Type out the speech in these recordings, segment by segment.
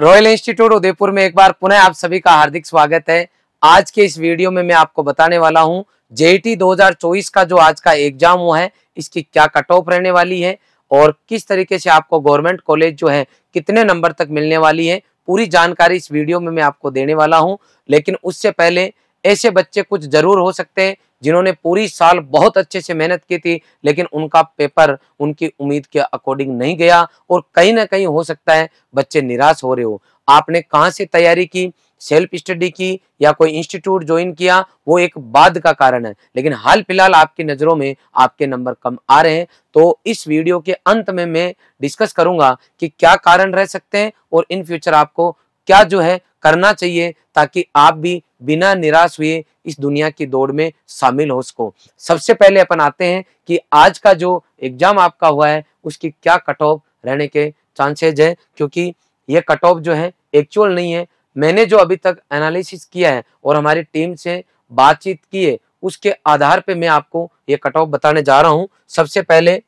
royal institute Udaipur में एक बार पुनः आप सभी का हार्दिक स्वागत है आज के इस वीडियो में मैं आपको बताने वाला हूं जेईटी 2024 का जो आज का एग्जाम हुआ है इसकी क्या कट ऑफ रहने वाली है और किस तरीके से आपको गवर्नमेंट कॉलेज जो है कितने नंबर तक मिलने वाली है पूरी जानकारी इस वीडियो में मैं आपको देने वाला हूँ लेकिन उससे पहले ऐसे बच्चे कुछ जरूर हो सकते हैं जिन्होंने पूरी साल बहुत अच्छे से मेहनत की थी लेकिन उनका पेपर उनकी उम्मीद के अकॉर्डिंग नहीं गया और कहीं ना कहीं हो सकता है बच्चे निराश हो रहे हो आपने कहाँ से तैयारी की सेल्फ स्टडी की या कोई इंस्टीट्यूट ज्वाइन किया वो एक बाद का कारण है लेकिन हाल फिलहाल आपकी नज़रों में आपके नंबर कम आ रहे हैं तो इस वीडियो के अंत में मैं डिस्कस करूंगा कि क्या कारण रह सकते हैं और इन फ्यूचर आपको क्या जो है करना चाहिए ताकि आप भी बिना निराश हुए इस दुनिया की दौड़ में शामिल हो सको सबसे पहले अपन आते हैं कि आज का जो एग्जाम आपका हुआ है उसकी क्या कट ऑफ रहने के चांसेज है क्योंकि ये कट ऑफ जो है एक्चुअल नहीं है मैंने जो अभी तक एनालिसिस किया है और हमारी टीम से बातचीत की है उसके आधार पे मैं आपको ये कट ऑफ बताने जा रहा हूँ सबसे पहले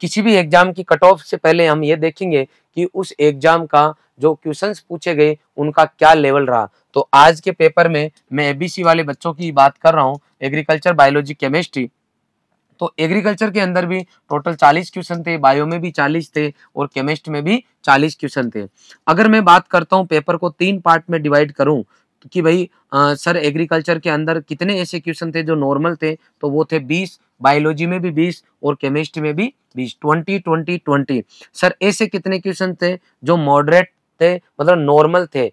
किसी भी एग्जाम की कट ऑफ से पहले हम ये देखेंगे कि उस एग्जाम का जो क्वेश्चंस पूछे गए उनका क्या लेवल रहा तो आज के पेपर में मैं एबीसी वाले बच्चों की बात कर रहा हूँ एग्रीकल्चर बायोलॉजी केमिस्ट्री तो एग्रीकल्चर के अंदर भी टोटल 40 क्वेश्चन थे बायो में भी 40 थे और केमिस्ट में भी 40 क्वेश्चन थे अगर मैं बात करता हूँ पेपर को तीन पार्ट में डिवाइड करूँ कि भाई आ, सर एग्रीकल्चर के अंदर कितने ऐसे क्वेश्चन थे जो नॉर्मल थे तो वो थे बायोलॉजी में भी बीस और केमिस्ट्री में भी बीस ट्वेंटी ट्वेंटी ट्वेंटी सर ऐसे कितने क्वेश्चन थे जो मॉडरेट थे मतलब नॉर्मल थे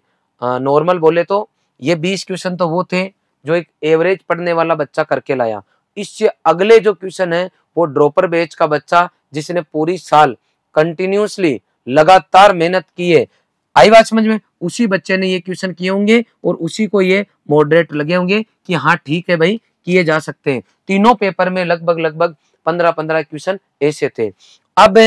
नॉर्मल बोले तो ये बीस क्वेश्चन तो वो थे जो एक एवरेज पढ़ने वाला बच्चा करके लाया इससे अगले जो क्वेश्चन है वो ड्रॉपर बेच का बच्चा जिसने पूरी साल कंटिन्यूसली लगातार मेहनत की है आई बात समझ में उसी बच्चे ने ये क्वेश्चन किए होंगे और उसी को ये मॉडरेट लगे होंगे कि हाँ ठीक है भाई किए जा सकते हैं तीनों पेपर में लगभग लगभग पंद्रह पंद्रह क्वेश्चन ऐसे थे अब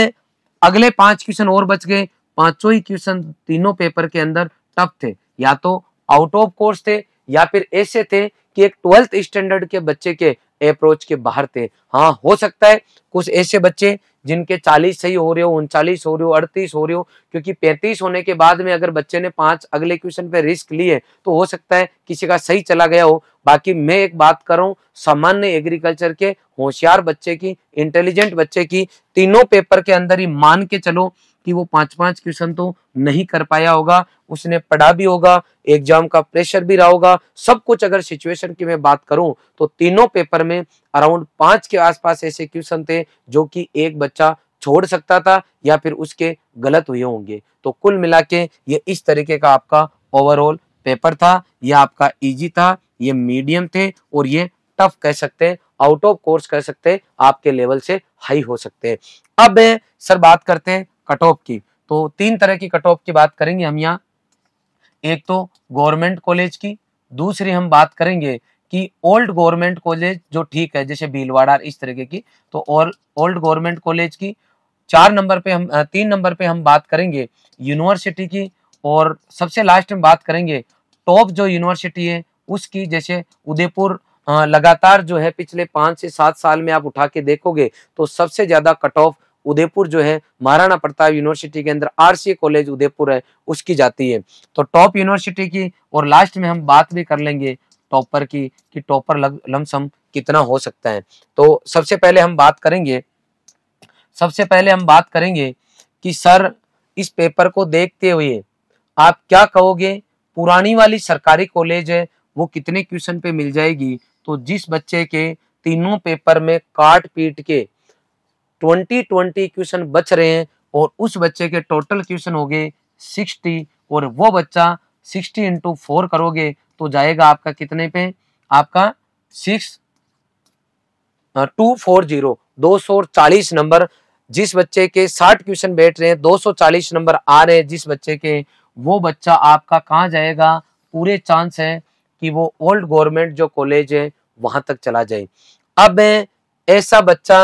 अगले पांच क्वेश्चन और बच गए पांचों ही क्वेश्चन तीनों पेपर के अंदर टफ थे या तो आउट ऑफ कोर्स थे या फिर ऐसे थे कि एक ट्वेल्थ स्टैंडर्ड के बच्चे के अप्रोच के बाहर थे हाँ हो सकता है कुछ ऐसे बच्चे जिनके 40 सही हो रहे हो उनचालीस हो रहे हो अड़तीस हो रहे हो क्योंकि 35 होने के बाद में अगर बच्चे ने पांच अगले क्वेश्चन पे रिस्क लिए तो हो सकता है किसी का सही चला गया हो बाकी मैं एक बात कर रहा हूँ सामान्य एग्रीकल्चर के होशियार बच्चे की इंटेलिजेंट बच्चे की तीनों पेपर के अंदर ही मान के चलो कि वो पांच पांच क्वेश्चन तो नहीं कर पाया होगा उसने पढ़ा भी होगा एग्जाम का प्रेशर भी रहा होगा सब कुछ अगर सिचुएशन की मैं बात करूं तो तीनों पेपर में अराउंड पांच के आसपास ऐसे क्वेश्चन थे जो कि एक बच्चा छोड़ सकता था या फिर उसके गलत हुए होंगे तो कुल मिला के ये इस तरीके का आपका ओवरऑल पेपर था यह आपका इजी था ये मीडियम थे और ये टफ कह सकते हैं आउट ऑफ कोर्स कह सकते हैं आपके लेवल से हाई हो सकते हैं अब सर बात करते हैं कट ऑफ की तो तीन तरह की कट ऑफ की बात करेंगे हम यहाँ एक तो गवर्नमेंट कॉलेज की दूसरी हम बात करेंगे कि ओल्ड गवर्नमेंट कॉलेज जो ठीक है जैसे भीलवाड़ा इस तरीके की तो और ओल्ड गवर्नमेंट कॉलेज की चार नंबर पे हम तीन नंबर पे हम बात करेंगे यूनिवर्सिटी की और सबसे लास्ट में बात करेंगे टॉप जो यूनिवर्सिटी है उसकी जैसे उदयपुर लगातार जो है पिछले पांच से सात साल में आप उठा के देखोगे तो सबसे ज़्यादा कट ऑफ उदयपुर जो है महाराणा प्रताप यूनिवर्सिटी के अंदर आरसीए कॉलेज उदयपुर है उसकी जाती है तो टॉप यूनिवर्सिटी की और लास्ट में हम बात भी कर लेंगे टॉपर की कि टॉपर लमसम कितना हो सकता है तो सबसे पहले हम बात करेंगे सबसे पहले हम बात करेंगे कि सर इस पेपर को देखते हुए आप क्या कहोगे पुरानी वाली सरकारी कॉलेज है वो कितने क्वेश्चन पे मिल जाएगी तो जिस बच्चे के तीनों पेपर में काट पीट के ट्वेंटी ट्वेंटी क्वेश्चन बच रहे हैं और उस बच्चे के टोटल क्वेश्चन हो गए सिक्सटी और वो बच्चा सिक्सटी इंटू फोर करोगे तो जाएगा आपका कितने पे आपका सिक्स टू फोर जीरो दो सौ चालीस नंबर जिस बच्चे के साठ क्वेश्चन बैठ रहे हैं दो सौ चालीस नंबर आ रहे हैं जिस बच्चे के वो बच्चा आपका कहाँ जाएगा पूरे चांस है कि वो ओल्ड गवर्नमेंट जो कॉलेज है वहां तक चला जाए अब ऐसा बच्चा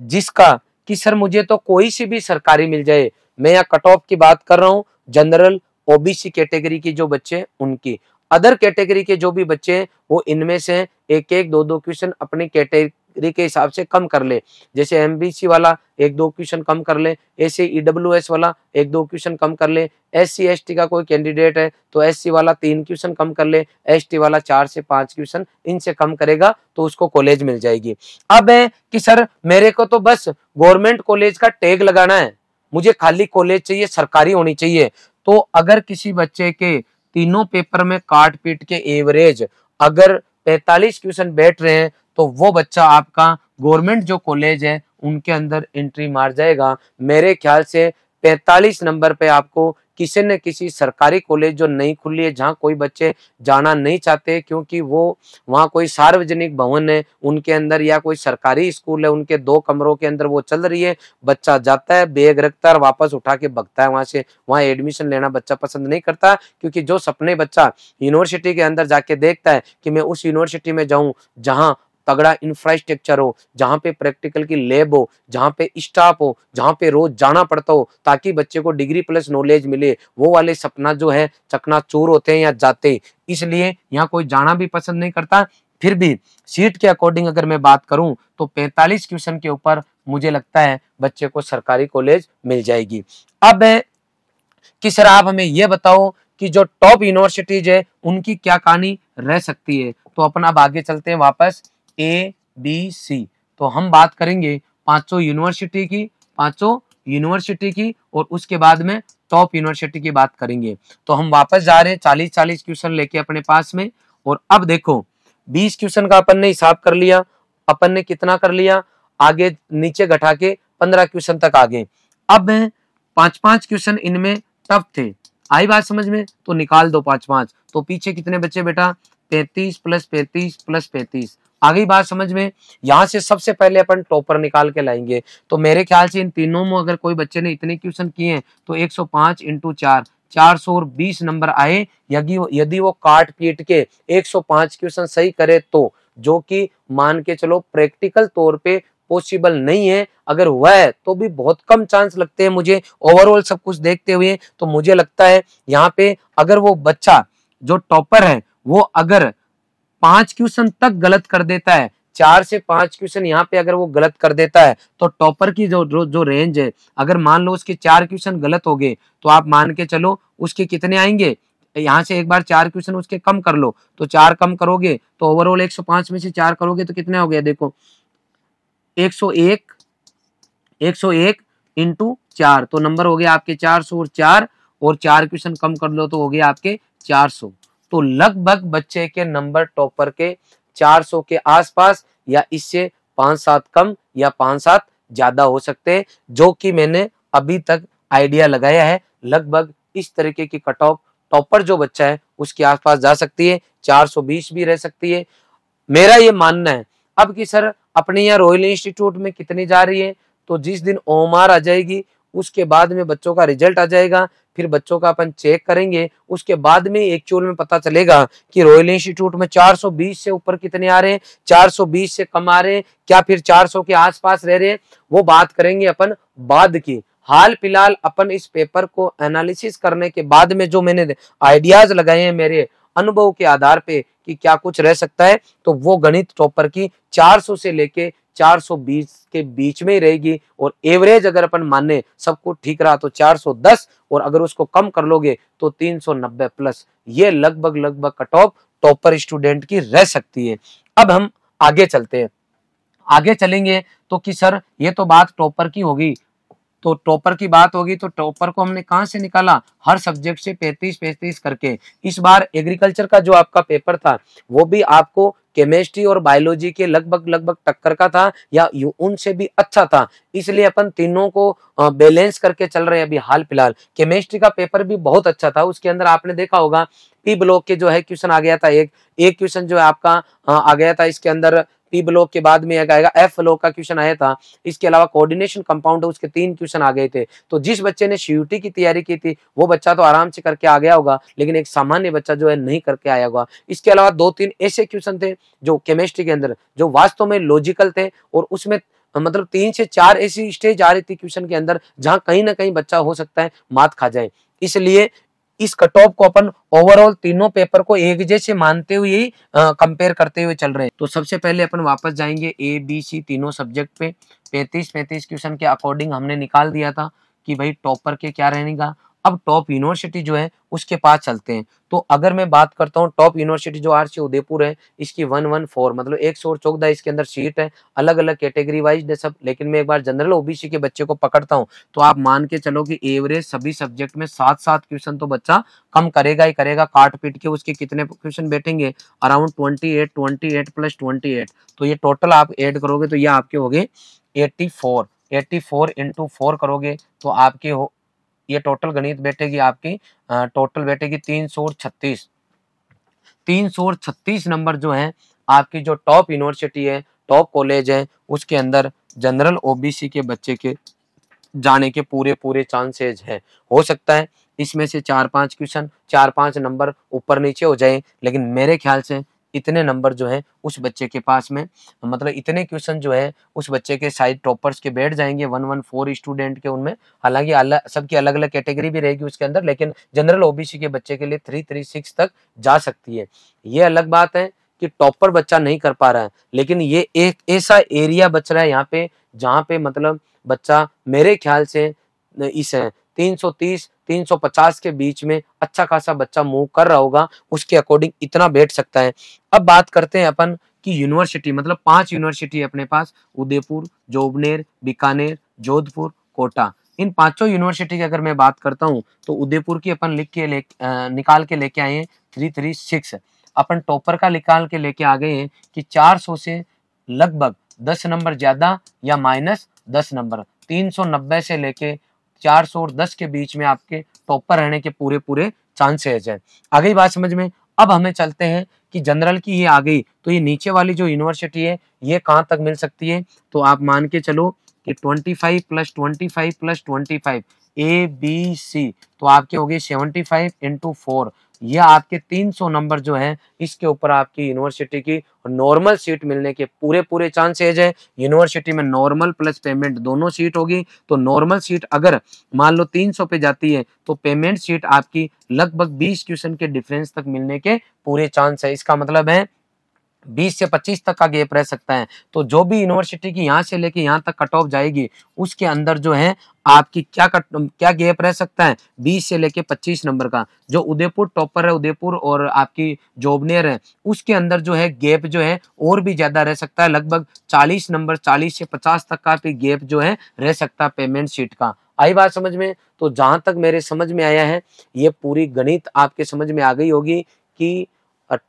जिसका कि सर मुझे तो कोई सी भी सरकारी मिल जाए मैं यहाँ कट ऑफ की बात कर रहा हूँ जनरल ओबीसी कैटेगरी के जो बच्चे हैं उनकी अदर कैटेगरी के जो भी बच्चे हैं वो इनमें से एक एक दो दो क्वेश्चन अपनी कैटेगरी के हिसाब से कम कर ले जैसे एम वाला एक दो क्वेश्चन कम कर ले ऐसे ई e वाला एक दो क्वेश्चन कम कर ले एस सी का कोई कैंडिडेट है तो एस वाला तीन क्वेश्चन कम कर ले एस वाला चार से पांच क्वेश्चन इनसे कम करेगा तो उसको कॉलेज मिल जाएगी अब है कि सर मेरे को तो बस गवर्नमेंट कॉलेज का टैग लगाना है मुझे खाली कॉलेज चाहिए सरकारी होनी चाहिए तो अगर किसी बच्चे के तीनों पेपर में काट पीट के एवरेज अगर 45 क्वेश्चन बैठ रहे हैं तो वो बच्चा आपका गवर्नमेंट जो कॉलेज है उनके अंदर एंट्री मार जाएगा मेरे ख्याल से 45 नंबर पे आपको किसी न किसी सरकारी कॉलेज जो नहीं खुली है जहाँ कोई बच्चे जाना नहीं चाहते क्योंकि वो वहाँ कोई सार्वजनिक भवन है उनके अंदर या कोई सरकारी स्कूल है उनके दो कमरों के अंदर वो चल रही है बच्चा जाता है बैग रखता है वापस उठा के भगता है वहाँ से वहाँ एडमिशन लेना बच्चा पसंद नहीं करता क्योंकि जो सपने बच्चा यूनिवर्सिटी के अंदर जाके देखता है कि मैं उस यूनिवर्सिटी में जाऊँ जहाँ तगड़ा इंफ्रास्ट्रक्चर हो जहाँ पे प्रैक्टिकल की लैब हो जहाँ पे स्टाफ हो जहाँ पे रोज जाना पड़ता हो ताकि बच्चे को डिग्री प्लस नॉलेज मिले वो वाले सपना जो है चकना होते हैं या जाते इसलिए यहाँ कोई जाना भी पसंद नहीं करता फिर भी सीट के अकॉर्डिंग अगर मैं बात करूं तो 45 क्वेश्चन के ऊपर मुझे लगता है बच्चे को सरकारी कॉलेज मिल जाएगी अब कि सर आप हमें यह बताओ कि जो टॉप यूनिवर्सिटीज है उनकी क्या कहानी रह सकती है तो अपन अब आगे चलते हैं वापस ए बी सी तो हम बात करेंगे पांचों यूनिवर्सिटी की पांचों यूनिवर्सिटी की और उसके बाद में टॉप यूनिवर्सिटी की बात करेंगे तो हम वापस जा रहे हैं चालीस चालीस क्वेश्चन लेके अपने पास में और अब देखो बीस क्वेश्चन का अपन ने हिसाब कर लिया अपन ने कितना कर लिया आगे नीचे घटा के पंद्रह क्वेश्चन तक आगे अब पांच पांच क्वेश्चन इनमें टफ थे आई बात समझ में तो निकाल दो पांच पांच तो पीछे कितने बच्चे बेटा पैंतीस प्लस पैंतीस प्लस पैंतीस आ गई बात समझ में यहाँ से सबसे पहले अपन टॉपर निकाल के लाएंगे तो मेरे ख्याल से इन तीनों में अगर कोई बच्चे ने इतने क्वेश्चन किए हैं तो 105 सौ पांच इंटू चार चार सौ बीस नंबर आए यदि यदि वो काट पीट के 105 क्वेश्चन सही करे तो जो कि मान के चलो प्रैक्टिकल तौर पे पॉसिबल नहीं है अगर हुआ है तो भी बहुत कम चांस लगते हैं मुझे ओवरऑल सब कुछ देखते हुए तो मुझे लगता है यहाँ पे अगर वो बच्चा जो टॉपर है वो अगर पांच क्वेश्चन तक गलत कर देता है चार से पांच क्वेश्चन यहाँ पे अगर वो गलत कर देता है तो टॉपर की जो जो रेंज है अगर मान लो उसके चार क्वेश्चन गलत हो गए तो आप मान के चलो उसके कितने आएंगे यहाँ से एक बार चार क्वेश्चन उसके कम कर लो तो चार कम करोगे तो ओवरऑल 105 में से चार करोगे तो कितने हो गए देखो 101 101 इंटू चार तो नंबर हो गया आपके चार सौ और चार और चार क्वेश्चन कम कर लो तो हो गया आपके चार सौ तो लगभग बच्चे के नंबर टॉपर के 400 के आसपास या इससे पांच सात कम या पांच सात ज्यादा हो सकते हैं जो कि मैंने अभी तक आइडिया लगाया है लगभग इस तरीके की कट ऑफ टॉपर जो बच्चा है उसके आसपास जा सकती है 420 भी रह सकती है मेरा ये मानना है अब कि सर अपने यहाँ रॉयल इंस्टीट्यूट में कितनी जा रही है तो जिस दिन ओमार आ जाएगी उसके बाद में बच्चों का रिजल्ट आ जाएगा फिर बच्चों का अपन चेक करेंगे उसके बाद में एक्चुअल में पता चलेगा कि रॉयल इंस्टीट्यूट में 420 से ऊपर कितने आ रहे हैं 420 से कम आ रहे हैं क्या फिर 400 के आसपास रह रहे हैं वो बात करेंगे अपन बाद की हाल फिलहाल अपन इस पेपर को एनालिसिस करने के बाद में जो मैंने आइडियाज लगाए हैं मेरे अनुभव के आधार पे कि क्या कुछ रह सकता है तो वो गणित टॉपर की 400 से लेके 420 के बीच में ही रहेगी और एवरेज अगर अपन माने सबको ठीक रहा तो 410 और अगर उसको कम कर लोगे तो 390 प्लस ये लगभग लगभग कट ऑफ टॉपर स्टूडेंट की रह सकती है अब हम आगे चलते हैं आगे चलेंगे तो कि सर ये तो बात टॉपर की होगी तो टॉपर की बात होगी तो टॉपर को हमने कहां से निकाला हर सब्जेक्ट से पैंतीस पैतीस करके इस बार एग्रीकल्चर का जो आपका पेपर था वो भी आपको केमिस्ट्री और बायोलॉजी के लगभग लगभग टक्कर का था या उनसे भी अच्छा था इसलिए अपन तीनों को बैलेंस करके चल रहे हैं अभी हाल फिलहाल केमिस्ट्री का पेपर भी बहुत अच्छा था उसके अंदर आपने देखा होगा पी ब्लॉक के जो है क्वेश्चन आ गया था एक एक क्वेश्चन जो है आपका हाँ, आ गया था इसके अंदर पी ब्लॉक के बाद में आएगा एफ ब्लॉक का क्वेश्चन आया था इसके अलावा कोऑर्डिनेशन कंपाउंड उसके तीन क्वेश्चन आ गए थे तो जिस बच्चे ने सीयूटी की तैयारी की थी वो बच्चा तो आराम से करके आ गया होगा लेकिन एक सामान्य बच्चा जो है नहीं करके आया होगा इसके अलावा दो तीन ऐसे क्वेश्चन थे जो केमिस्ट्री के अंदर जो वास्तव में लॉजिकल थे और उसमें मतलब तीन से चार ऐसी स्टेज आ रही थी क्वेश्चन के अंदर जहां कहीं ना कहीं बच्चा हो सकता है मात खा जाए इसलिए इस कट ऑफ को अपन ओवरऑल तीनों पेपर को एक जैसे मानते हुए ही कंपेयर करते हुए चल रहे हैं तो सबसे पहले अपन वापस जाएंगे ए बी सी तीनों सब्जेक्ट पे पैंतीस पैंतीस क्वेश्चन के अकॉर्डिंग हमने निकाल दिया था कि भाई टॉपर के क्या रहेगा अब टॉप यूनिवर्सिटी जो है उसके पास चलते हैं तो अगर मैं बात करता हूँ टॉप यूनिवर्सिटी जो आर उदयपुर है इसकी वन वन फोर मतलब एक सौ चौदह इसके अंदर सीट है अलग अलग कैटेगरी वाइज सब लेकिन मैं एक बार जनरल ओबीसी के बच्चे को पकड़ता हूँ तो आप मान के चलो कि एवरेज सभी सब्जेक्ट में सात सात क्वेश्चन तो बच्चा कम करेगा ही करेगा काट पीट के उसके कितने क्वेश्चन बैठेंगे around twenty eight twenty eight plus twenty eight तो ये टोटल आप एड करोगे तो ये आपके हो गए eighty four eighty four into four करोगे तो आपके हो ये टोटल गणित बैठेगी आपकी टोटल बैठेगी तीन सौ छत्तीस तीन सौ छत्तीस नंबर जो है आपकी जो टॉप यूनिवर्सिटी है टॉप कॉलेज है उसके अंदर जनरल ओबीसी के बच्चे के जाने के पूरे पूरे चांसेज हैं हो सकता है इसमें से चार पांच क्वेश्चन चार पांच नंबर ऊपर नीचे हो जाए लेकिन मेरे ख्याल से इतने नंबर जो है उस बच्चे के पास में मतलब इतने क्वेश्चन जो है उस बच्चे के साइड टॉपर्स के बैठ जाएंगे वन वन फोर स्टूडेंट के उनमें हालांकि अलग सबकी अलग अलग कैटेगरी भी रहेगी उसके अंदर लेकिन जनरल ओबीसी के बच्चे के लिए थ्री थ्री सिक्स तक जा सकती है ये अलग बात है कि टॉपर बच्चा नहीं कर पा रहा है लेकिन ये एक ऐसा एरिया बच रहा है यहाँ पे जहाँ पे मतलब बच्चा मेरे ख्याल से इस है तीन सौ तीस 350 के बीच में अच्छा खासा बच्चा मूव कर रहा होगा उसके अकॉर्डिंग इतना बैठ सकता है अब बात करते हैं अपन की यूनिवर्सिटी मतलब पांच यूनिवर्सिटी अपने पास उदयपुर जोबनेर बीकानेर जोधपुर कोटा इन पांचों यूनिवर्सिटी की अगर मैं बात करता हूँ तो उदयपुर की अपन लिख के ले आ, निकाल के लेके आए हैं थ्री थ्री सिक्स अपन टॉपर का निकाल के लेके आ गए हैं कि 400 से लगभग 10 नंबर ज़्यादा या माइनस 10 नंबर 390 से लेके चार सौ और दस के बीच में आपके टॉप पर रहने के पूरे पूरे चांसेज हैं आगे बात समझ में अब हमें चलते हैं कि जनरल की ये आ गई तो ये नीचे वाली जो यूनिवर्सिटी है ये कहाँ तक मिल सकती है तो आप मान के चलो कि twenty five plus twenty five plus twenty five A B C तो आपके हो गए सेवेंटी फाइव इंटू फोर ये आपके 300 नंबर जो हैं इसके ऊपर आपकी यूनिवर्सिटी की नॉर्मल सीट मिलने के पूरे पूरे चांसेज हैं यूनिवर्सिटी में नॉर्मल प्लस पेमेंट दोनों सीट होगी तो नॉर्मल सीट अगर मान लो 300 पे जाती है तो पेमेंट सीट आपकी लगभग 20 क्वेश्चन के डिफरेंस तक मिलने के पूरे चांस है इसका मतलब है 20 से 25 तक का गैप रह सकता है तो जो भी यूनिवर्सिटी की यहाँ से लेके यहाँ तक कट ऑफ जाएगी उसके अंदर जो है आपकी क्या कट क्या गैप रह सकता है बीस से लेके पच्चीस नंबर का जो उदयपुर टॉपर है उदयपुर और आपकी जोबनेर है उसके अंदर जो है गैप जो है और भी ज़्यादा रह सकता है लगभग चालीस नंबर चालीस से पचास तक का भी गैप जो है रह सकता है पेमेंट शीट का आई बात समझ में तो जहां तक मेरे समझ में आया है ये पूरी गणित आपके समझ में आ गई होगी कि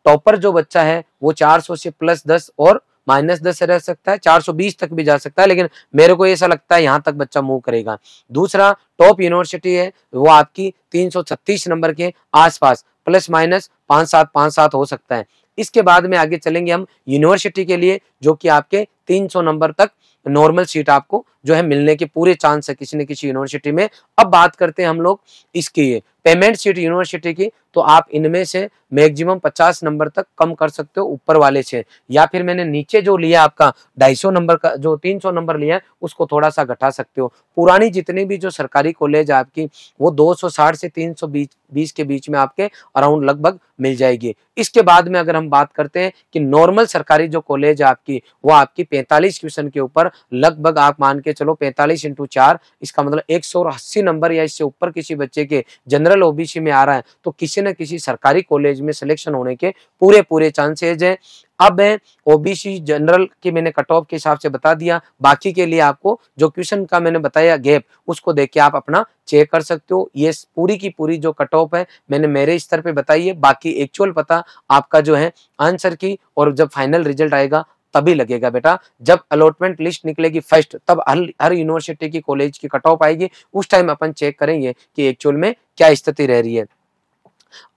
टॉपर जो बच्चा है वो चार से प्लस दस और माइनस दस रह सकता है चार सौ बीस तक भी जा सकता है लेकिन मेरे को ऐसा लगता है यहाँ तक बच्चा मूव करेगा दूसरा टॉप यूनिवर्सिटी है वो आपकी तीन सौ छत्तीस नंबर के आसपास प्लस माइनस पाँच सात पाँच सात हो सकता है इसके बाद में आगे चलेंगे हम यूनिवर्सिटी के लिए जो कि आपके 300 नंबर तक नॉर्मल सीट आपको जो है मिलने के पूरे चांस है किसी न किसी यूनिवर्सिटी में अब बात करते हैं हम लोग इसकी पेमेंट सीट यूनिवर्सिटी की तो आप इनमें से मैक्सिमम 50 नंबर तक कम कर सकते हो ऊपर वाले से या फिर मैंने नीचे जो लिया आपका 250 नंबर का जो 300 नंबर लिया है उसको थोड़ा सा घटा सकते हो पुरानी जितनी भी जो सरकारी कॉलेज है आपकी वो 260 से 320 के बीच में आपके अराउंड लगभग मिल जाएगी इसके बाद में अगर हम बात करते हैं कि नॉर्मल सरकारी जो कॉलेज है आपकी वो आपकी पैंतालीस क्वेश्चन के ऊपर लगभग आप मान के चलो पैंतालीस इंटू चार इसका मतलब एक सौ अस्सी नंबर या इससे ऊपर किसी बच्चे के जनरल ओबीसी में आ रहा है तो किसी न किसी सरकारी कॉलेज में सिलेक्शन होने के पूरे पूरे चांसेज है अब है ओबीसी जनरल की मैंने कट ऑफ के हिसाब से बता दिया बाकी के लिए आपको जो क्वेश्चन का मैंने बताया गैप उसको देख के आप अपना चेक कर सकते हो ये पूरी की पूरी जो कट ऑफ है मैंने मेरे स्तर पे बताई है बाकी एक्चुअल पता आपका जो है आंसर की और जब फाइनल रिजल्ट आएगा तभी लगेगा बेटा जब अलॉटमेंट लिस्ट निकलेगी फर्स्ट तब हर हर यूनिवर्सिटी की कॉलेज की कट ऑफ आएगी उस टाइम अपन चेक करेंगे कि एक्चुअल में क्या स्थिति रह रही है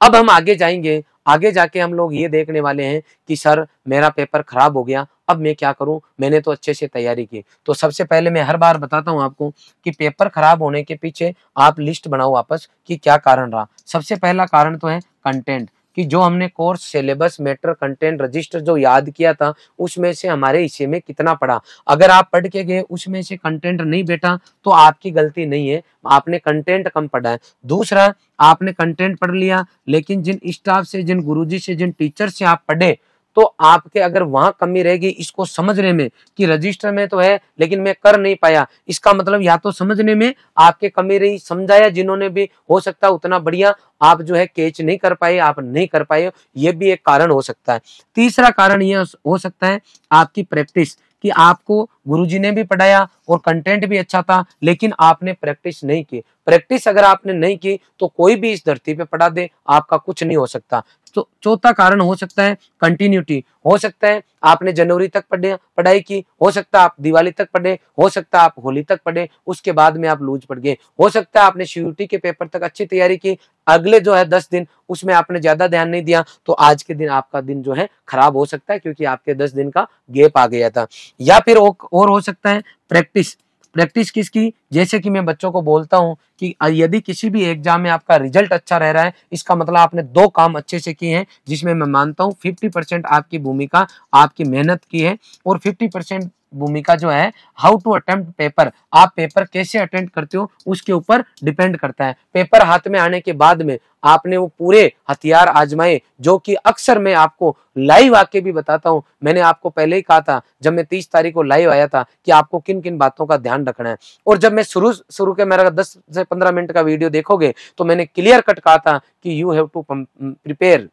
अब हम आगे जाएंगे आगे जाके हम लोग ये देखने वाले हैं कि सर मेरा पेपर खराब हो गया अब मैं क्या करूं मैंने तो अच्छे से तैयारी की तो सबसे पहले मैं हर बार बताता हूं आपको कि पेपर खराब होने के पीछे आप लिस्ट बनाओ वापस कि क्या कारण रहा सबसे पहला कारण तो है कंटेंट कि जो हमने course syllabus matter content register जो याद किया था उसमें से हमारे हिस्से में कितना पढ़ा अगर आप पढ़ के गए उसमें से कंटेंट नहीं बैठा तो आपकी गलती नहीं है आपने कंटेंट कम पढ़ा है दूसरा आपने कंटेंट पढ़ लिया लेकिन जिन स्टाफ से जिन गुरुजी से जिन टीचर से आप पढ़े तो आपके अगर वहां कमी रहेगी इसको समझने में कि रजिस्टर में तो है लेकिन मैं कर नहीं पाया इसका मतलब या तो समझने में आपके कमी रही समझाया जिन्होंने भी हो सकता उतना बढ़िया आप जो है कैच नहीं कर पाए आप नहीं कर पाए ये भी एक कारण हो सकता है तीसरा कारण यह हो सकता है आपकी प्रैक्टिस कि आपको गुरुजी ने भी पढ़ाया और कंटेंट भी अच्छा था लेकिन आपने प्रैक्टिस नहीं की प्रैक्टिस अगर आपने नहीं की तो कोई भी इस धरती पे पढ़ा दे आपका कुछ नहीं हो सकता तो चौथा कारण हो सकता है कंटिन्यूटी हो सकता है आपने जनवरी तक पढ़े पढ़ाई की हो सकता है आप दिवाली तक पढ़े हो सकता है आप होली तक पढ़े उसके बाद में आप लूज पड़ गए हो सकता है आपने सीयूटी के पेपर तक अच्छी तैयारी की अगले जो है दस दिन उसमें आपने ज्यादा ध्यान नहीं दिया तो आज के दिन आपका दिन जो है खराब हो सकता है क्योंकि आपके दस दिन का गेप आ गया था या फिर और हो सकता है प्रैक्टिस प्रैक्टिस किसकी जैसे कि मैं बच्चों को बोलता हूँ कि यदि किसी भी एग्जाम में आपका रिजल्ट अच्छा रह रहा है इसका मतलब आपने दो काम अच्छे से किए हैं जिसमें मैं मानता हूँ 50 परसेंट आपकी भूमिका आपकी मेहनत की है और 50 परसेंट भूमिका जो है हाउ टू अटेम्प्ट पेपर आप पेपर कैसे अटेम्प्ट करते हो उसके ऊपर डिपेंड करता है पेपर हाथ में आने के बाद में आपने वो पूरे हथियार आजमाए जो कि अक्सर मैं आपको लाइव आके भी बताता हूँ मैंने आपको पहले ही कहा था जब मैं तीस तारीख को लाइव आया था कि आपको किन किन बातों का ध्यान रखना है और जब मैं शुरू शुरू के मेरा दस से पंद्रह मिनट का वीडियो देखोगे तो मैंने क्लियर कट कहा था कि यू हैव टू प्रिपेयर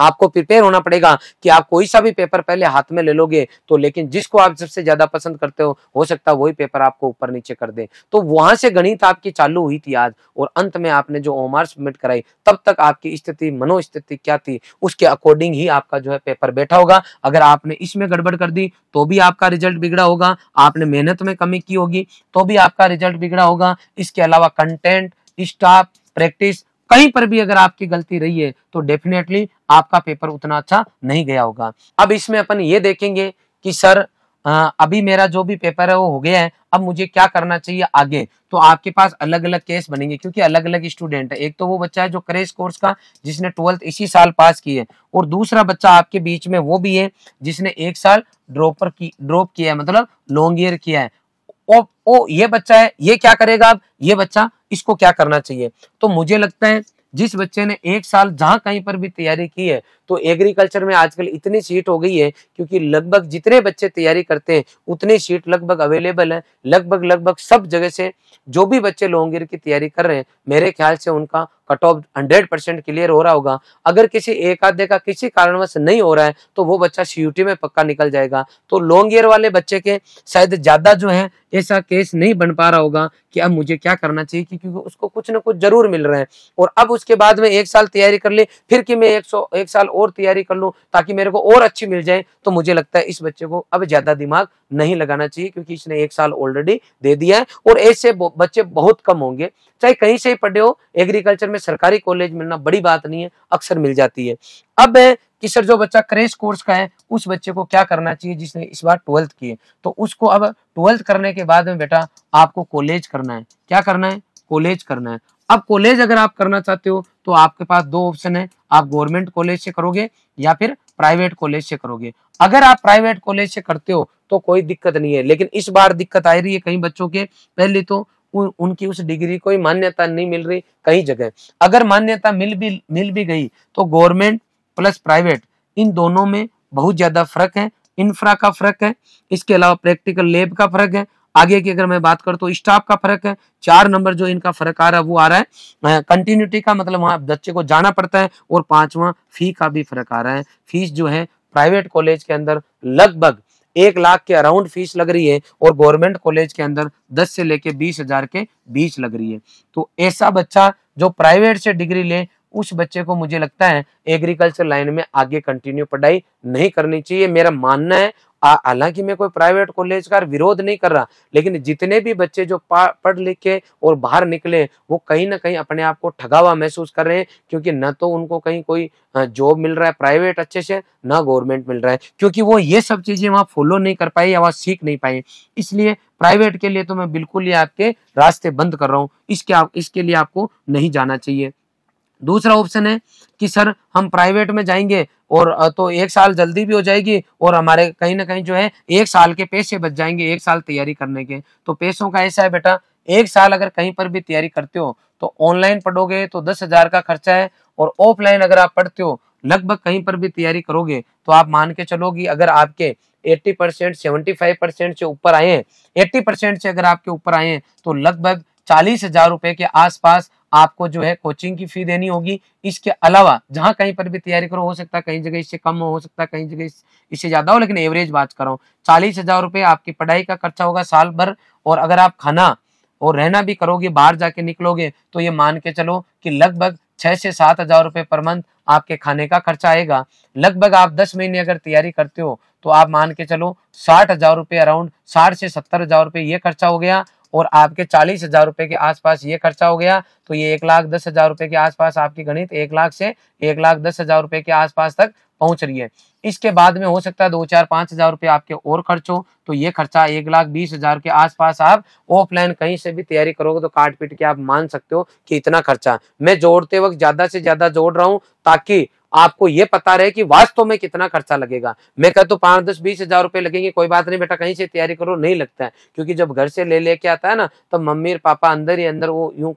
आपको प्रिपेयर होना पड़ेगा कि आप कोई सा भी पेपर पहले हाथ में ले लोगे तो लेकिन जिसको आप सबसे ज्यादा पसंद करते हो हो सकता है वही पेपर आपको ऊपर नीचे कर दे तो वहां से गणित आपकी चालू हुई थी आज और अंत में आपने जो ओमार सबमिट कराई तब तक आपकी स्थिति मनोस्थिति क्या थी उसके अकॉर्डिंग ही आपका जो है पेपर बैठा होगा अगर आपने इसमें गड़बड़ कर दी तो भी आपका रिजल्ट बिगड़ा होगा आपने मेहनत में कमी की होगी तो भी आपका रिजल्ट बिगड़ा होगा इसके अलावा कंटेंट स्टाफ प्रैक्टिस कहीं पर भी अगर आपकी गलती रही है तो डेफिनेटली आपका पेपर उतना अच्छा नहीं गया होगा अब इसमें अपन ये देखेंगे कि सर आ, अभी मेरा जो भी पेपर है वो हो गया है अब मुझे क्या करना चाहिए आगे तो आपके पास अलग अलग केस बनेंगे क्योंकि अलग अलग स्टूडेंट है एक तो वो बच्चा है जो क्रेश कोर्स का जिसने ट्वेल्थ इसी साल पास की है और दूसरा बच्चा आपके बीच में वो भी है जिसने एक साल ड्रॉपर की ड्रॉप किया है मतलब लॉन्ग ईयर किया है ओ, ओ ये बच्चा है ये क्या करेगा अब ये बच्चा इसको क्या करना चाहिए तो मुझे लगता है जिस बच्चे ने एक साल जहां कहीं पर भी तैयारी की है तो एग्रीकल्चर में आजकल इतनी सीट हो गई है क्योंकि लगभग जितने बच्चे तैयारी करते हैं उतनी सीट लगभग अवेलेबल है लगभग लगभग सब जगह से जो भी बच्चे लॉन्गियर की तैयारी कर रहे हैं मेरे ख्याल से उनका cut off hundred percent clear हो रहा होगा अगर किसी एक आधे का किसी कारणवश नहीं हो रहा है तो वो बच्चा सीयूटी में पक्का निकल जाएगा तो लॉन्ग ईयर वाले बच्चे के शायद ज्यादा जो है ऐसा केस नहीं बन पा रहा होगा कि अब मुझे क्या करना चाहिए क्योंकि उसको कुछ ना कुछ जरूर मिल रहा है और अब उसके बाद में एक साल तैयारी कर ली फिर कि मैं एक सौ एक साल और तैयारी कर लूँ ताकि मेरे को और अच्छी मिल जाए तो मुझे लगता है इस बच्चे को अब ज़्यादा दिमाग नहीं लगाना चाहिए क्योंकि इसने एक साल ऑलरेडी दे दिया है और ऐसे बच्चे बहुत कम होंगे चाहे कहीं से ही पढ़े हो एग्रीकल्चर में सरकारी कॉलेज मिलना बड़ी बात नहीं है अक्सर मिल जाती है अब कि सर जो बच्चा क्रेश कोर्स का है उस बच्चे को क्या करना चाहिए जिसने इस बार ट्वेल्थ की है तो उसको अब ट्वेल्थ करने के बाद में बेटा आपको कॉलेज करना है क्या करना है कॉलेज करना है अब कॉलेज अगर आप करना चाहते हो तो आपके पास दो ऑप्शन है आप गवर्नमेंट कॉलेज से करोगे या फिर प्राइवेट कॉलेज से करोगे अगर आप प्राइवेट कॉलेज से करते हो तो कोई दिक्कत नहीं है लेकिन इस बार दिक्कत आ रही है कई बच्चों के पहले तो उनकी उस डिग्री को मान्यता नहीं मिल रही कई जगह अगर मान्यता मिल भी मिल भी गई तो गवर्नमेंट प्लस प्राइवेट इन दोनों में बहुत ज्यादा फर्क है इंफ्रा का फर्क है इसके अलावा प्रैक्टिकल लेब का फर्क है आगे की अगर मैं बात करूं तो स्टाफ का फर्क है चार नंबर जो इनका फर्क आ रहा है वो आ रहा है कंटिन्यूटी का मतलब वहां बच्चे को जाना पड़ता है और पांचवा फी का भी फर्क आ रहा है फीस जो है प्राइवेट कॉलेज के अंदर लगभग एक लाख के अराउंड फीस लग रही है और गवर्नमेंट कॉलेज के अंदर दस से लेके बीस हजार के बीच लग रही है तो ऐसा बच्चा जो प्राइवेट से डिग्री ले उस बच्चे को मुझे लगता है एग्रीकल्चर लाइन में आगे कंटिन्यू पढ़ाई नहीं करनी चाहिए मेरा मानना है हालांकि मैं कोई प्राइवेट कॉलेज का विरोध नहीं कर रहा लेकिन जितने भी बच्चे जो पढ़ लिख के और बाहर निकले वो कहीं ना कहीं अपने आप को ठगावा महसूस कर रहे हैं क्योंकि न तो उनको कहीं कोई जॉब मिल रहा है प्राइवेट अच्छे से ना गवर्नमेंट मिल रहा है क्योंकि वो ये सब चीजें वहाँ फॉलो नहीं कर पाई या वहाँ सीख नहीं पाए इसलिए प्राइवेट के लिए तो मैं बिल्कुल ही आपके रास्ते बंद कर रहा हूँ इसके इसके लिए आपको नहीं जाना चाहिए दूसरा ऑप्शन है कि सर हम प्राइवेट में जाएंगे और तो एक साल जल्दी भी हो जाएगी और हमारे कहीं ना कहीं जो है एक साल के पैसे बच जाएंगे एक साल तैयारी करने के तो पैसों का ऐसा है बेटा एक साल अगर कहीं पर भी तैयारी करते हो तो ऑनलाइन पढ़ोगे तो दस हजार का खर्चा है और ऑफलाइन अगर आप पढ़ते हो लगभग कहीं पर भी तैयारी करोगे तो आप मान के चलोगी अगर आपके 80 परसेंट सेवेंटी फाइव परसेंट से ऊपर आए 80 एट्टी परसेंट से अगर आपके ऊपर आए तो लगभग चालीस हजार रुपए के आसपास आपको जो है कोचिंग की फी देनी होगी इसके अलावा जहां कहीं पर भी तैयारी करो हो सकता है कहीं जगह इससे कम हो, सकता है कहीं जगह इससे ज्यादा हो लेकिन एवरेज बात करो चालीस हजार रुपये आपकी पढ़ाई का खर्चा होगा साल भर और अगर आप खाना और रहना भी करोगे बाहर जाके निकलोगे तो ये मान के चलो कि लगभग छह से सात हजार रुपए पर मंथ आपके खाने का खर्चा आएगा लगभग आप दस महीने अगर तैयारी करते हो तो आप मान के चलो साठ हजार रुपये अराउंड साठ से सत्तर हजार रुपए ये खर्चा हो गया और आपके चालीस हजार रुपए के आसपास ये खर्चा हो गया तो ये एक लाख दस हजार रुपए के आसपास आपकी गणित एक लाख से एक लाख दस हजार रुपए के आसपास तक पहुंच रही है इसके बाद में हो सकता है दो चार पांच हजार रुपए आपके और खर्च हो तो ये खर्चा एक लाख बीस हजार के आसपास आप ऑफलाइन कहीं से भी तैयारी करोगे तो काट पीट के आप मान सकते हो कि इतना खर्चा मैं जोड़ते वक्त ज्यादा से ज्यादा जोड़ रहा हूँ ताकि आपको ये पता रहे कि वास्तव में कितना खर्चा लगेगा मैं कहता तो हूँ पांच दस बीस हजार रुपए लगेंगे कोई बात नहीं बेटा कहीं से तैयारी करो नहीं लगता है क्योंकि जब घर से ले लेके आता है ना तो मम्मी और पापा अंदर ही अंदर वो यूं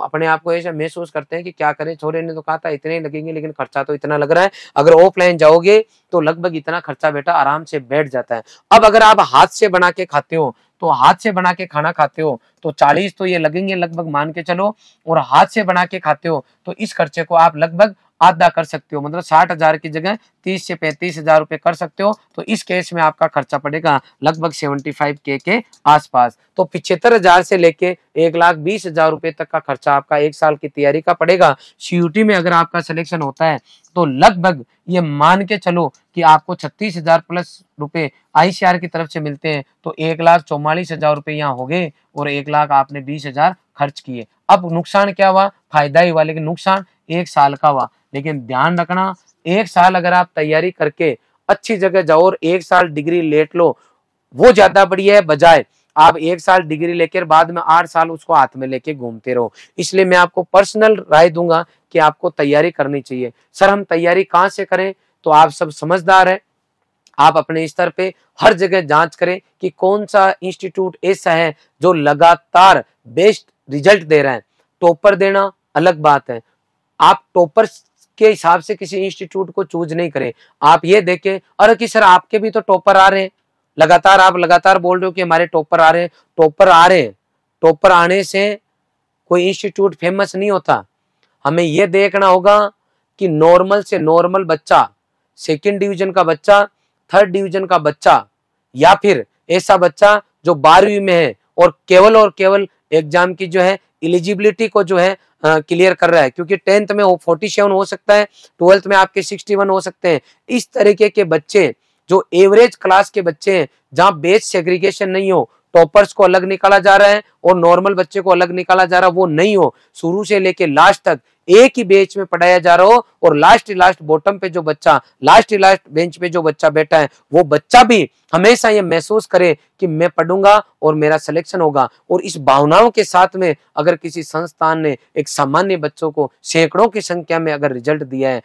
अपने आप को ऐसा महसूस करते हैं कि क्या करें छोरे ने तो कहा था इतने ही लगेंगे लेकिन खर्चा तो इतना लग रहा है अगर ऑफलाइन जाओगे तो लगभग इतना खर्चा बेटा आराम से बैठ जाता है अब अगर आप हाथ से बना के खाते हो तो हाथ से बना के खाना खाते हो तो 40 तो ये लगेंगे लगभग मान के चलो और हाथ से बना के खाते हो तो इस खर्चे को आप लगभग आधा कर सकते हो मतलब साठ हजार की जगह तीस से पैंतीस हजार रुपए कर सकते हो तो इस केस में आपका खर्चा पड़ेगा लगभग सेवेंटी फाइव के के आसपास तो पिछहत्तर हजार से लेके एक लाख बीस हजार रुपए तक का खर्चा आपका एक साल की तैयारी का पड़ेगा सीयूटी में अगर आपका सिलेक्शन होता है तो लगभग ये मान के चलो कि आपको छत्तीस हजार प्लस रुपए आईसीआर की तरफ से मिलते हैं तो एक लाख चौवालीस हजार रुपए यहाँ हो गए और एक लाख आपने बीस हजार खर्च किए अब नुकसान क्या हुआ फायदा ही हुआ लेकिन नुकसान एक साल का हुआ लेकिन ध्यान रखना एक साल अगर आप तैयारी करके अच्छी जगह जाओ और एक साल डिग्री लेट लो वो ज्यादा बढ़िया है बजाय आप एक साल डिग्री लेकर बाद में आठ साल उसको हाथ में लेके घूमते रहो इसलिए मैं आपको पर्सनल राय दूंगा कि आपको तैयारी करनी चाहिए सर हम तैयारी कहाँ से करें तो आप सब समझदार है आप अपने स्तर पे हर जगह जांच करें कि कौन सा इंस्टीट्यूट ऐसा है जो लगातार बेस्ट रिजल्ट दे रहा है टॉपर देना अलग बात है आप टॉपर के हिसाब से किसी इंस्टीट्यूट को चूज नहीं करें आप ये देखें और कि सर आपके भी तो टॉपर आ रहे हैं लगातार आप लगातार बोल रहे हो कि हमारे टॉपर आ रहे हैं टॉपर आ रहे हैं टॉपर आने से कोई इंस्टीट्यूट फेमस नहीं होता हमें यह देखना होगा कि नॉर्मल से नॉर्मल बच्चा सेकेंड डिविजन का बच्चा थर्ड डिविजन का बच्चा या फिर ऐसा बच्चा जो बारहवीं में है और केवल और केवल एग्जाम की जो है एलिजिबिलिटी को जो है क्लियर हाँ, कर रहा है क्योंकि टेंथ में फोर्टी सेवन हो सकता है ट्वेल्थ में आपके सिक्सटी वन हो सकते हैं इस तरीके के बच्चे जो एवरेज क्लास के बच्चे हैं जहां बेस सेग्रीगेशन नहीं हो टॉपर्स को अलग निकाला जा रहा है और नॉर्मल बच्चे को अलग निकाला जा रहा है वो नहीं हो शुरू से लेके लास्ट तक एक ही बेंच में पढ़ाया जा रहा हो और लास्ट लास्ट बॉटम पे जो बच्चा लास्ट लास्ट बेंच पे जो बच्चा बैठा है वो बच्चा भी हमेशा ये महसूस करे कि मैं पढ़ूंगा और मेरा सिलेक्शन होगा और इस भावनाओं के साथ में अगर किसी संस्थान ने एक सामान्य बच्चों को सैकड़ों की संख्या में अगर रिजल्ट दिया है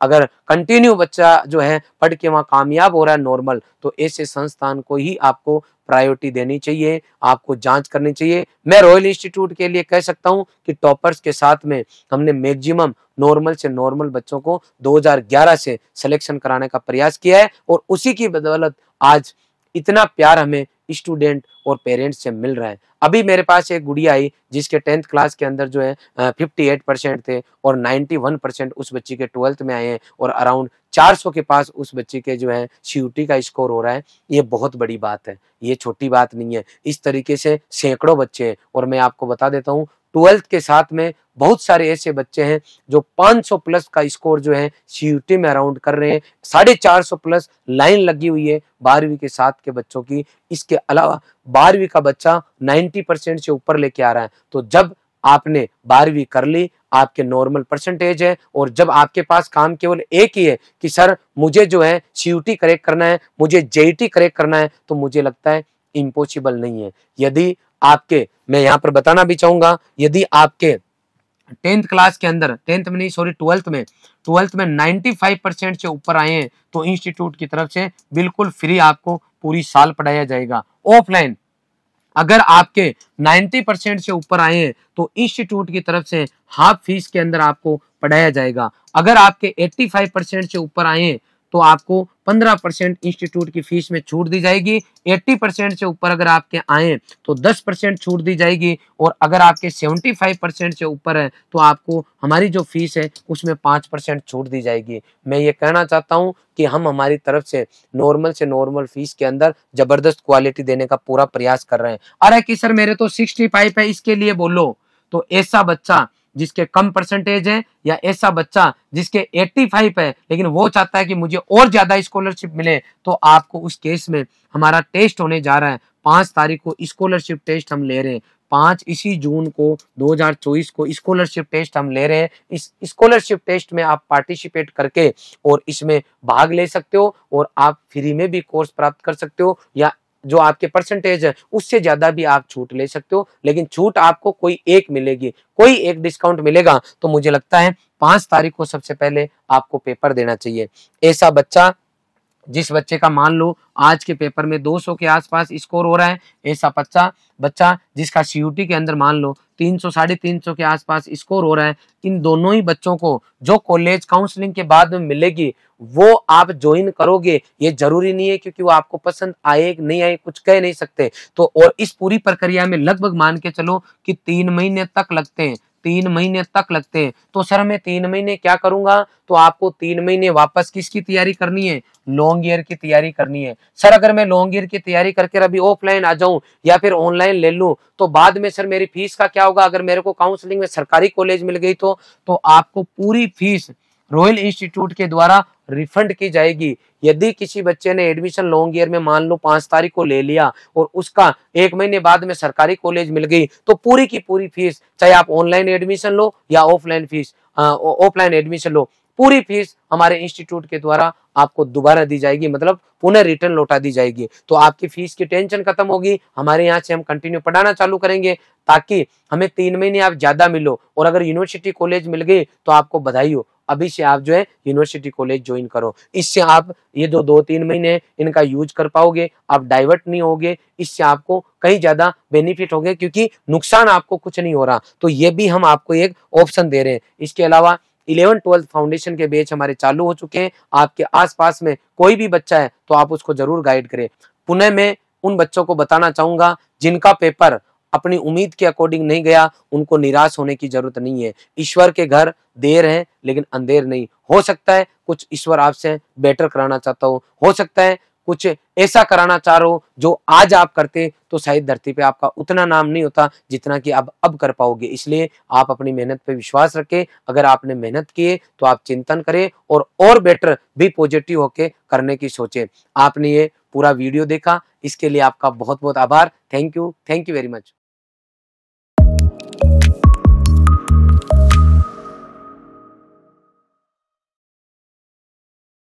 अगर कंटिन्यू बच्चा जो है पढ़ के वहां कामयाब हो रहा है नॉर्मल तो ऐसे संस्थान को ही आपको प्रायोरिटी देनी चाहिए आपको जांच करनी चाहिए मैं रॉयल इंस्टीट्यूट के लिए कह सकता हूं कि टॉपर्स के साथ में हमने मैक्सिमम नॉर्मल से नॉर्मल बच्चों को 2011 से सिलेक्शन कराने का प्रयास किया है और उसी की बदौलत आज इतना प्यार हमें स्टूडेंट और पेरेंट्स से मिल रहा है अभी मेरे पास एक गुड़िया आई जिसके टेंथ क्लास के अंदर जो है फिफ्टी एट परसेंट थे और नाइन्टी वन परसेंट उस बच्ची के ट्वेल्थ में आए हैं और अराउंड चार सौ के पास उस बच्ची के जो है सीयूटी का स्कोर हो रहा है ये बहुत बड़ी बात है ये छोटी बात नहीं है इस तरीके से सैकड़ों बच्चे हैं और मैं आपको बता देता हूँ ट्वेल्थ के साथ में बहुत सारे ऐसे बच्चे हैं जो 500 प्लस का स्कोर जो है सी में अराउंड कर रहे हैं साढ़े चार प्लस लाइन लगी हुई है बारहवीं के साथ के बच्चों की इसके अलावा बारहवीं का बच्चा 90 परसेंट से ऊपर लेके आ रहा है तो जब आपने बारहवीं कर ली आपके नॉर्मल परसेंटेज है और जब आपके पास काम केवल एक ही है कि सर मुझे जो है सी करेक्ट करना है मुझे टी e करेक्ट करना है तो मुझे लगता है इम्पोसिबल नहीं है यदि आपके मैं यहाँ पर बताना भी चाहूंगा यदि आपके टेंथ क्लास के अंदर टेंथ में नहीं सॉरी ट्वेल्थ में ट्वेल्थ में 95 परसेंट से ऊपर आए हैं तो इंस्टीट्यूट की तरफ से बिल्कुल फ्री आपको पूरी साल पढ़ाया जाएगा ऑफलाइन अगर आपके 90 परसेंट से ऊपर आए हैं तो इंस्टीट्यूट की तरफ से हाफ फीस के अंदर आपको पढ़ाया जाएगा अगर आपके 85 परसेंट से ऊपर आए हैं तो आपको 15 परसेंट इंस्टीट्यूट की फीस में छूट दी जाएगी 80 परसेंट से ऊपर अगर आपके आए तो 10 परसेंट छूट दी जाएगी और अगर आपके 75 परसेंट से ऊपर है तो आपको हमारी जो फीस है उसमें 5 परसेंट छूट दी जाएगी मैं ये कहना चाहता हूँ कि हम हमारी तरफ से नॉर्मल से नॉर्मल फीस के अंदर जबरदस्त क्वालिटी देने का पूरा प्रयास कर रहे हैं अरे कि सर मेरे तो सिक्सटी है इसके लिए बोलो तो ऐसा बच्चा जिसके कम परसेंटेज है या ऐसा बच्चा जिसके 85 है लेकिन वो चाहता है कि मुझे और ज्यादा स्कॉलरशिप मिले तो आपको उस केस में हमारा टेस्ट होने जा रहा है पांच तारीख को स्कॉलरशिप टेस्ट हम ले रहे हैं पांच इसी जून को 2024 को स्कॉलरशिप टेस्ट हम ले रहे हैं इस स्कॉलरशिप टेस्ट में आप पार्टिसिपेट करके और इसमें भाग ले सकते हो और आप फ्री में भी कोर्स प्राप्त कर सकते हो या जो आपके परसेंटेज है उससे ज़्यादा भी आप छूट ले सकते हो लेकिन छूट आपको कोई एक मिलेगी कोई एक डिस्काउंट मिलेगा तो मुझे लगता है पांच तारीख को सबसे पहले आपको पेपर देना चाहिए ऐसा बच्चा जिस बच्चे का मान लो आज के पेपर में 200 के आसपास स्कोर हो रहा है ऐसा बच्चा बच्चा जिसका सी के अंदर मान लो 300 साढ़े तीन के आसपास स्कोर हो रहा है इन दोनों ही बच्चों को जो कॉलेज काउंसलिंग के बाद में मिलेगी वो आप ज्वाइन करोगे ये जरूरी नहीं है क्योंकि वो आपको पसंद आए नहीं आए कुछ कह नहीं सकते तो और इस पूरी प्रक्रिया में लगभग मान के चलो कि तीन महीने तक लगते हैं तीन महीने तक लगते हैं तो सर मैं तीन महीने क्या करूंगा तो आपको तीन महीने वापस किसकी तैयारी करनी है लॉन्ग ईयर की तैयारी करनी है सर अगर मैं लॉन्ग ईयर की तैयारी करके अभी ऑफलाइन आ जाऊं या फिर ऑनलाइन ले लूं तो बाद में सर मेरी फीस का क्या होगा अगर मेरे को काउंसलिंग में सरकारी कॉलेज मिल गई तो, तो आपको पूरी फीस रॉयल इंस्टीट्यूट के द्वारा रिफंड की जाएगी यदि किसी बच्चे ने एडमिशन लॉन्ग ईयर में मान लो पांच तारीख को ले लिया और उसका एक महीने बाद में सरकारी कॉलेज मिल गई तो पूरी की पूरी फीस चाहे आप ऑनलाइन एडमिशन लो या ऑफलाइन फीस ऑफलाइन एडमिशन लो पूरी फीस हमारे इंस्टीट्यूट के द्वारा आपको दोबारा दी जाएगी मतलब पुनः रिटर्न लौटा दी जाएगी तो आपकी फीस की टेंशन खत्म होगी हमारे यहाँ से हम कंटिन्यू पढ़ाना चालू करेंगे ताकि हमें तीन महीने आप ज्यादा मिलो और अगर यूनिवर्सिटी कॉलेज मिल गई तो आपको बधाई हो अभी से आप जो है यूनिवर्सिटी कॉलेज ज्वाइन करो इससे आप ये जो दो तीन महीने इनका यूज कर पाओगे आप डाइवर्ट नहीं होगे इससे आपको कहीं ज्यादा बेनिफिट होगे क्योंकि नुकसान आपको कुछ नहीं हो रहा तो ये भी हम आपको एक ऑप्शन दे रहे हैं इसके अलावा इलेवन ट्वेल्थ फाउंडेशन के बेच हमारे चालू हो चुके हैं आपके आसपास में कोई भी बच्चा है तो आप उसको जरूर गाइड करें पुणे में उन बच्चों को बताना चाहूंगा जिनका पेपर अपनी उम्मीद के अकॉर्डिंग नहीं गया उनको निराश होने की जरूरत नहीं है ईश्वर के घर देर है लेकिन अंधेर नहीं हो सकता है कुछ ईश्वर आपसे बेटर कराना चाहता हो हो सकता है कुछ ऐसा कराना चाह रहे हो जो आज आप करते तो शायद धरती पे आपका उतना नाम नहीं होता जितना कि आप अब कर पाओगे इसलिए आप अपनी मेहनत पे विश्वास रखें अगर आपने मेहनत किए तो आप चिंतन करें और और बेटर भी पॉजिटिव होके करने की सोचें आपने ये पूरा वीडियो देखा इसके लिए आपका बहुत बहुत आभार thank you thank you very much